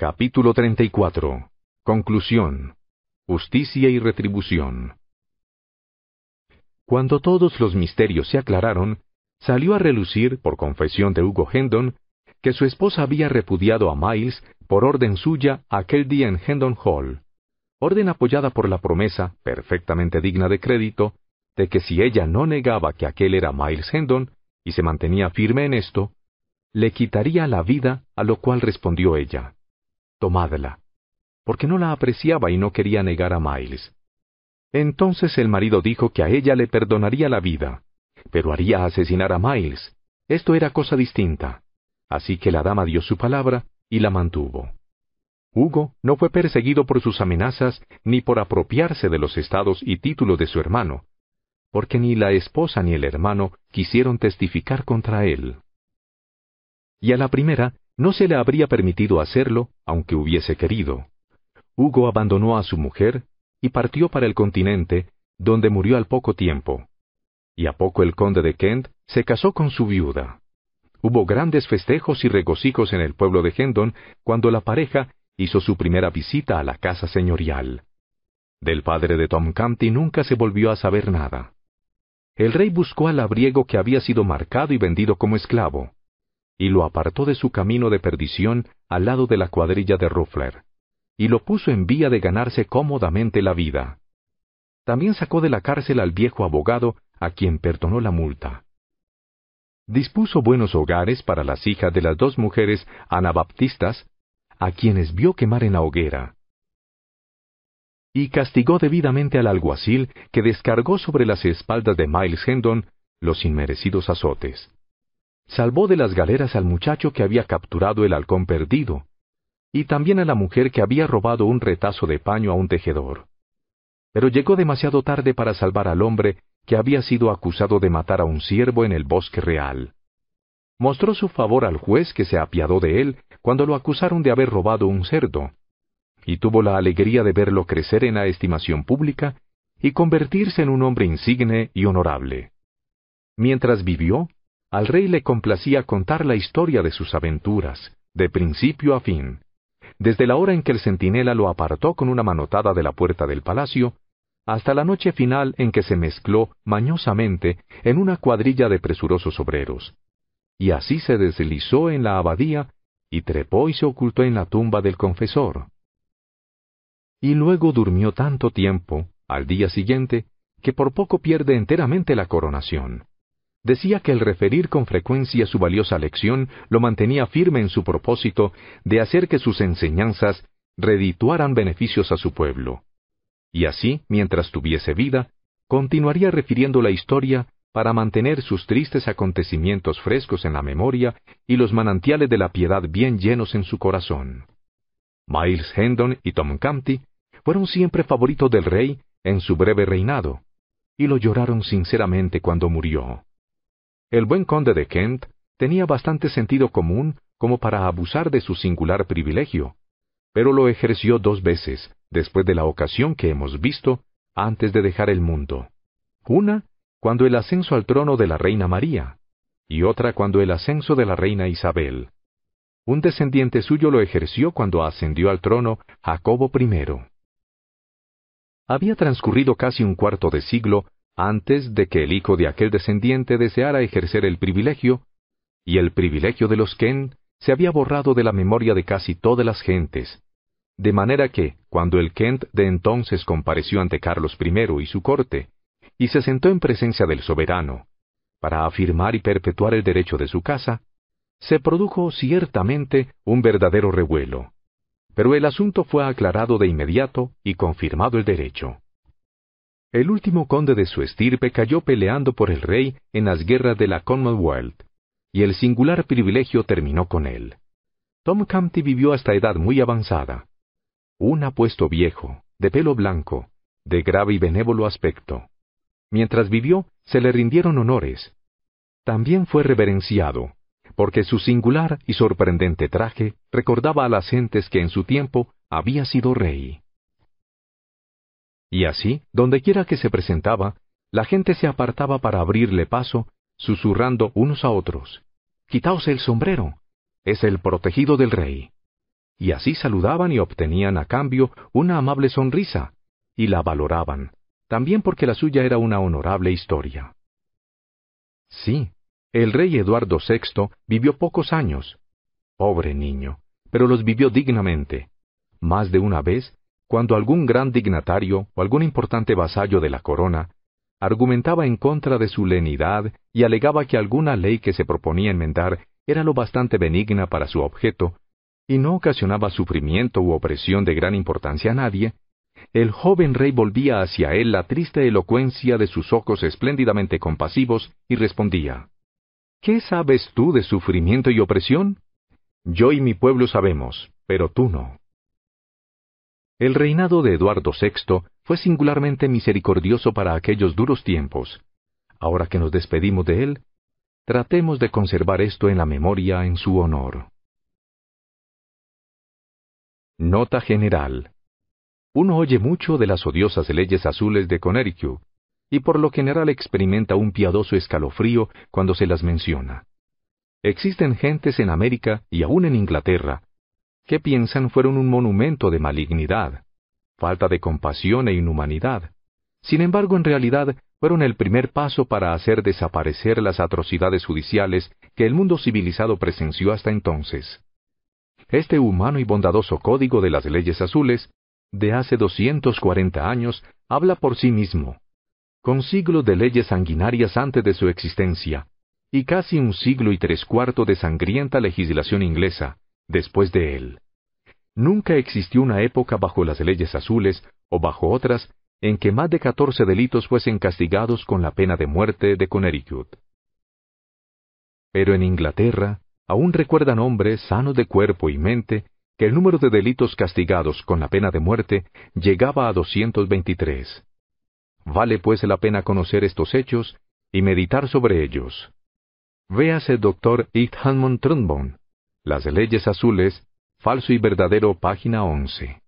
Capítulo 34. Conclusión. Justicia y retribución. Cuando todos los misterios se aclararon, salió a relucir, por confesión de Hugo Hendon, que su esposa había repudiado a Miles por orden suya aquel día en Hendon Hall, orden apoyada por la promesa, perfectamente digna de crédito, de que si ella no negaba que aquel era Miles Hendon, y se mantenía firme en esto, le quitaría la vida, a lo cual respondió ella tomadla, porque no la apreciaba y no quería negar a Miles. Entonces el marido dijo que a ella le perdonaría la vida, pero haría asesinar a Miles. Esto era cosa distinta. Así que la dama dio su palabra y la mantuvo. Hugo no fue perseguido por sus amenazas ni por apropiarse de los estados y títulos de su hermano, porque ni la esposa ni el hermano quisieron testificar contra él. Y a la primera no se le habría permitido hacerlo, aunque hubiese querido. Hugo abandonó a su mujer y partió para el continente, donde murió al poco tiempo. Y a poco el conde de Kent se casó con su viuda. Hubo grandes festejos y regocijos en el pueblo de Hendon cuando la pareja hizo su primera visita a la casa señorial. Del padre de Tom Canty nunca se volvió a saber nada. El rey buscó al abriego que había sido marcado y vendido como esclavo y lo apartó de su camino de perdición al lado de la cuadrilla de Ruffler, y lo puso en vía de ganarse cómodamente la vida. También sacó de la cárcel al viejo abogado, a quien perdonó la multa. Dispuso buenos hogares para las hijas de las dos mujeres anabaptistas, a quienes vio quemar en la hoguera y castigó debidamente al alguacil que descargó sobre las espaldas de Miles Hendon los inmerecidos azotes salvó de las galeras al muchacho que había capturado el halcón perdido, y también a la mujer que había robado un retazo de paño a un tejedor. Pero llegó demasiado tarde para salvar al hombre que había sido acusado de matar a un siervo en el bosque real. Mostró su favor al juez que se apiadó de él cuando lo acusaron de haber robado un cerdo, y tuvo la alegría de verlo crecer en la estimación pública y convertirse en un hombre insigne y honorable. Mientras vivió, al rey le complacía contar la historia de sus aventuras, de principio a fin. Desde la hora en que el centinela lo apartó con una manotada de la puerta del palacio, hasta la noche final en que se mezcló mañosamente en una cuadrilla de presurosos obreros. Y así se deslizó en la abadía y trepó y se ocultó en la tumba del confesor. Y luego durmió tanto tiempo, al día siguiente, que por poco pierde enteramente la coronación. Decía que el referir con frecuencia su valiosa lección lo mantenía firme en su propósito de hacer que sus enseñanzas redituaran beneficios a su pueblo. Y así, mientras tuviese vida, continuaría refiriendo la historia para mantener sus tristes acontecimientos frescos en la memoria y los manantiales de la piedad bien llenos en su corazón. Miles Hendon y Tom Canty fueron siempre favoritos del rey en su breve reinado, y lo lloraron sinceramente cuando murió. El buen conde de Kent tenía bastante sentido común como para abusar de su singular privilegio, pero lo ejerció dos veces, después de la ocasión que hemos visto, antes de dejar el mundo. Una, cuando el ascenso al trono de la reina María, y otra cuando el ascenso de la reina Isabel. Un descendiente suyo lo ejerció cuando ascendió al trono Jacobo I. Había transcurrido casi un cuarto de siglo antes de que el hijo de aquel descendiente deseara ejercer el privilegio, y el privilegio de los Kent, se había borrado de la memoria de casi todas las gentes. De manera que, cuando el Kent de entonces compareció ante Carlos I y su corte, y se sentó en presencia del soberano, para afirmar y perpetuar el derecho de su casa, se produjo ciertamente un verdadero revuelo. Pero el asunto fue aclarado de inmediato y confirmado el derecho. El último conde de su estirpe cayó peleando por el rey en las guerras de la Commonwealth, y el singular privilegio terminó con él. Tom Campty vivió hasta edad muy avanzada. Un apuesto viejo, de pelo blanco, de grave y benévolo aspecto. Mientras vivió, se le rindieron honores. También fue reverenciado, porque su singular y sorprendente traje recordaba a las gentes que en su tiempo había sido rey. Y así, dondequiera que se presentaba, la gente se apartaba para abrirle paso, susurrando unos a otros, Quitaos el sombrero, es el protegido del rey. Y así saludaban y obtenían a cambio una amable sonrisa, y la valoraban, también porque la suya era una honorable historia. Sí, el rey Eduardo VI vivió pocos años. Pobre niño, pero los vivió dignamente. Más de una vez cuando algún gran dignatario o algún importante vasallo de la corona argumentaba en contra de su lenidad y alegaba que alguna ley que se proponía enmendar era lo bastante benigna para su objeto, y no ocasionaba sufrimiento u opresión de gran importancia a nadie, el joven rey volvía hacia él la triste elocuencia de sus ojos espléndidamente compasivos y respondía, ¿Qué sabes tú de sufrimiento y opresión? Yo y mi pueblo sabemos, pero tú no. El reinado de Eduardo VI fue singularmente misericordioso para aquellos duros tiempos. Ahora que nos despedimos de él, tratemos de conservar esto en la memoria en su honor. Nota general. Uno oye mucho de las odiosas leyes azules de Connecticut, y por lo general experimenta un piadoso escalofrío cuando se las menciona. Existen gentes en América y aún en Inglaterra que piensan fueron un monumento de malignidad, falta de compasión e inhumanidad. Sin embargo, en realidad, fueron el primer paso para hacer desaparecer las atrocidades judiciales que el mundo civilizado presenció hasta entonces. Este humano y bondadoso código de las leyes azules, de hace 240 años, habla por sí mismo. Con siglos de leyes sanguinarias antes de su existencia, y casi un siglo y tres cuartos de sangrienta legislación inglesa, después de él. Nunca existió una época bajo las leyes azules o bajo otras en que más de catorce delitos fuesen castigados con la pena de muerte de Connecticut. Pero en Inglaterra aún recuerdan hombres sanos de cuerpo y mente que el número de delitos castigados con la pena de muerte llegaba a 223. Vale pues la pena conocer estos hechos y meditar sobre ellos. Véase Dr. doctor Hammond las leyes azules, falso y verdadero, página 11.